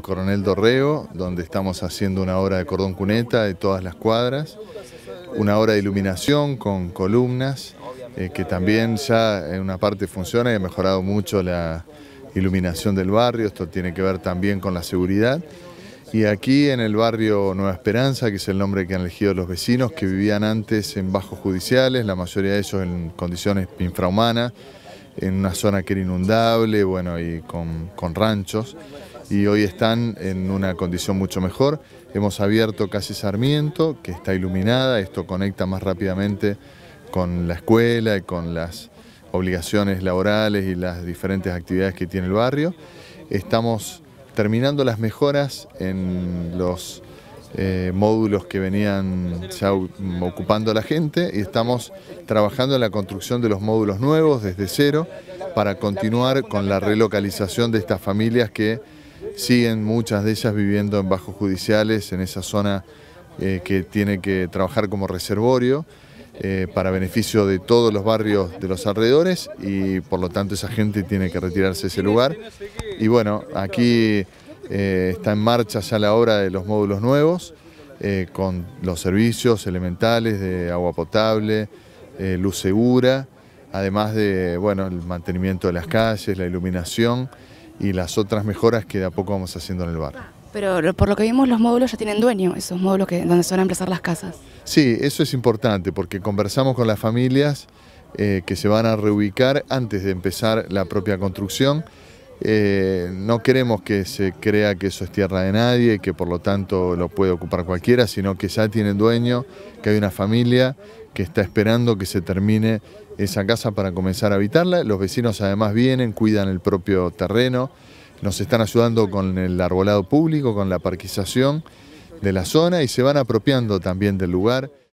Coronel Dorrego, donde estamos haciendo una obra de cordón cuneta de todas las cuadras, una obra de iluminación con columnas, eh, que también ya en una parte funciona y ha mejorado mucho la iluminación del barrio, esto tiene que ver también con la seguridad. Y aquí en el barrio Nueva Esperanza, que es el nombre que han elegido los vecinos, que vivían antes en bajos judiciales, la mayoría de ellos en condiciones infrahumanas, en una zona que era inundable, bueno, y con ranchos y hoy están en una condición mucho mejor. Hemos abierto casi Sarmiento, que está iluminada, esto conecta más rápidamente con la escuela y con las obligaciones laborales y las diferentes actividades que tiene el barrio. Estamos terminando las mejoras en los eh, módulos que venían ocupando la gente y estamos trabajando en la construcción de los módulos nuevos desde cero para continuar con la relocalización de estas familias que siguen muchas de ellas viviendo en bajos judiciales, en esa zona eh, que tiene que trabajar como reservorio eh, para beneficio de todos los barrios de los alrededores y por lo tanto esa gente tiene que retirarse de ese lugar. Y bueno, aquí eh, está en marcha ya la obra de los módulos nuevos con los servicios elementales de agua potable, luz segura, además de el mantenimiento de las calles, la iluminación y las otras mejoras que de a poco vamos haciendo en el barrio. Pero por lo que vimos los módulos ya tienen dueño, esos módulos que, donde se van a empezar las casas. Sí, eso es importante porque conversamos con las familias eh, que se van a reubicar antes de empezar la propia construcción. Eh, no queremos que se crea que eso es tierra de nadie, que por lo tanto lo puede ocupar cualquiera, sino que ya tienen dueño, que hay una familia que está esperando que se termine esa casa para comenzar a habitarla. Los vecinos además vienen, cuidan el propio terreno, nos están ayudando con el arbolado público, con la parquización de la zona y se van apropiando también del lugar.